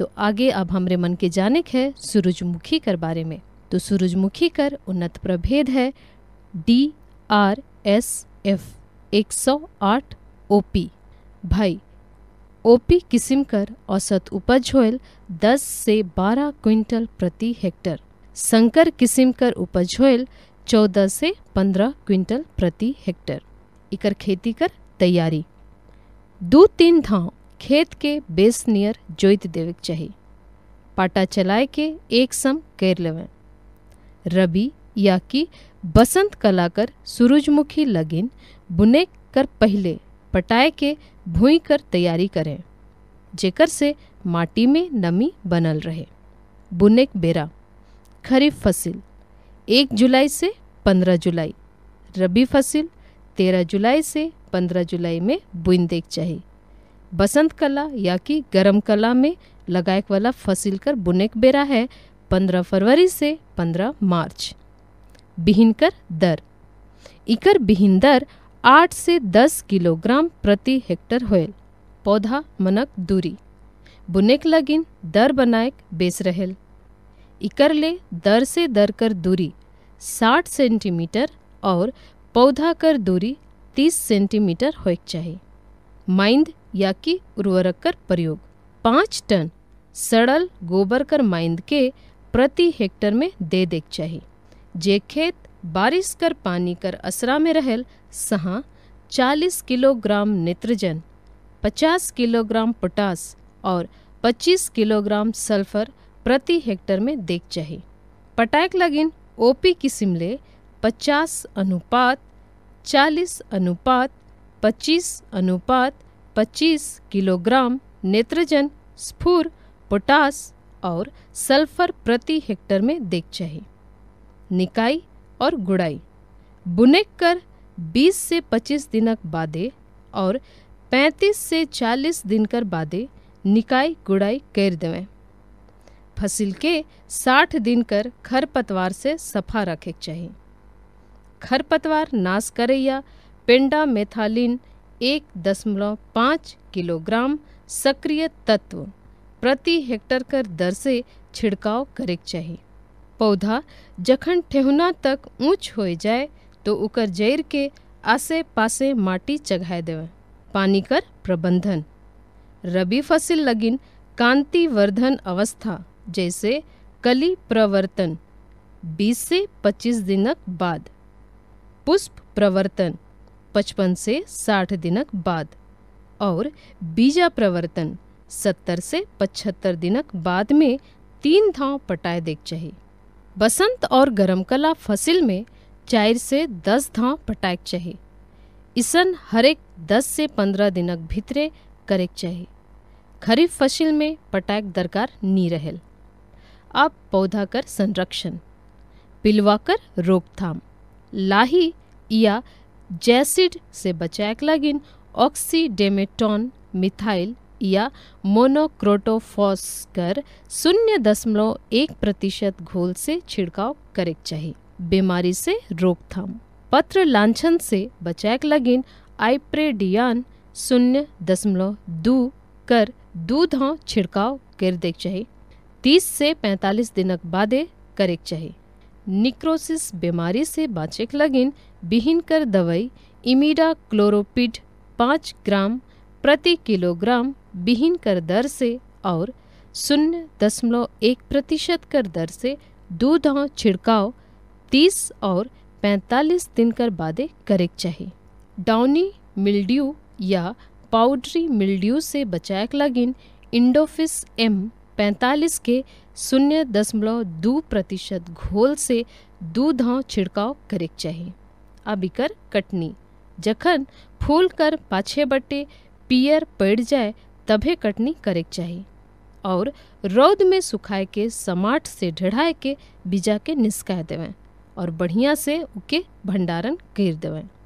तो आगे अब हमरे मन के जानक है सूरजमुखी कर बारे में तो सूरजमुखी कर उन्नत प्रभेद है D R S F O P भाई पी किस्म कर औसत उपज होयल दस से बारह क्विंटल प्रति हेक्टर संकर किस्म कर उपज होयल चौदह से पंद्रह क्विंटल प्रति हेक्टर इकर खेती कर तैयारी दो तीन धाव खेत के बेस नियर जोत देविक चाहिए पाटा चलाए के एक सम कर ले रबी या कि बसंत कला कर सूरजमुखी लगिन बुने कर पहले पटाए के भूई कर तैयारी करें जेकर से माटी में नमी बनल रहे बुनेक बेरा खरीफ फसिल एक जुलाई से पंद्रह जुलाई रबी फसिल तेरह जुलाई से पंद्रह जुलाई में बुन देख चाहिए बसंत कला या कि गरम कला में लगायक वाला फसिल कर बुनेक बेरा है 15 फरवरी से 15 मार्च बिहीन कर दर इकर बिहीन दर 8 से 10 किलोग्राम प्रति हेक्टर होयल पौधा मनक दूरी बुनेक लगिन दर बनाएक बेस रहेल इकर ले दर से दर कर दूरी 60 सेंटीमीटर और पौधा कर दूरी 30 सेंटीमीटर होइक चाहिए माइंद या कि उर्वरक कर प्रयोग पाँच टन सड़ल गोबर कर माइंद के प्रति हेक्टर में दे देख चाहिए जे खेत बारिश कर पानी कर असरा में रहल सहाँ 40 किलोग्राम नेत्रजन 50 किलोग्राम पोटास और 25 किलोग्राम सल्फर प्रति हेक्टर में देख चाहिए पटाक लगिन ओपी किस्म ले पचास अनुपात 40 अनुपात 25 अनुपात 25 किलोग्राम नेत्रजन स्फूर पोटास और सल्फर प्रति हेक्टर में देख चाहिए निकाई और गुड़ाई बुने कर 20 से 25 दिनक बादे और 35 से 40 दिन कर बादे निकाई गुड़ाई कर देवें फसल के 60 दिन कर खरपतवार से सफा रखे चाहिए खरपतवार नाश करे या पेंडा मेथालिन एक दशमलव पाँच किलोग्राम सक्रिय तत्व प्रति हेक्टर कर दर से छिड़काव करेक चाहिए पौधा जखन ठेहुना तक ऊंच हो जाए तो उकर जड़ के आसे पासे माटी चघाए देवे पानी कर प्रबंधन रबी फसल लगिन कांतिवर्धन अवस्था जैसे कली प्रवर्तन 20 से 25 दिनक बाद पुष्प प्रवर्तन पचपन से साठ दिनक बाद और बीजा प्रवर्तन सत्तर से पचहत्तर दिनक बाद में तीन धाव पटाए देख चाहिए बसंत और गरमकला फसल में चार से दस धाव पटाए चाहिए इसन हरेक दस से पंद्रह दिनक भीतरे करेक चाहिए खरीफ फसल में पटाक दरकार नी रहेल अब पौधा कर संरक्षण पिलवा कर रोकथाम लाही या जैसिड से बचाक लगिन ऑक्सीडेमेटोन मिथाइल या मोनोक्रोटोफॉस कर शून्य दशमलव एक प्रतिशत घोल से छिड़काव करे चाहिए बीमारी से रोकथाम पत्र लाछन से बचाक लगिन आइप्रेडियान शून्य दशमलव दू कर दूध हाँ छिड़काव कर दे चाहिए तीस से पैंतालीस दिनक बादे करे चाहिए निक्रोसिस बीमारी से बाँचेक लगिन बिहीन कर दवाई इमीडा क्लोरोपिड पाँच ग्राम प्रति किलोग्राम बिहीन कर दर से और शून्य दशमलव एक प्रतिशत कर दर से दो दाव छिड़काव तीस और पैंतालीस दिन कर बादे करेक चाहिए डाउनी मिल्ड्यू या पाउडरी मिल्ड्यू से बचाएक लगिन इंडोफिस एम पैंतालीस के शून्य दशमलव दो प्रतिशत घोल से दूध धाव छिड़काव करे चाहिए अब इकर कटनी जखन फूल कर पाछे बटे पियर पड़ जाए तभे कटनी करेक चाहिए और रौद में सुखाए के समाट से ढढ़ाए के बीजा के निस्काय देवें और बढ़िया से उके भंडारण कर देवें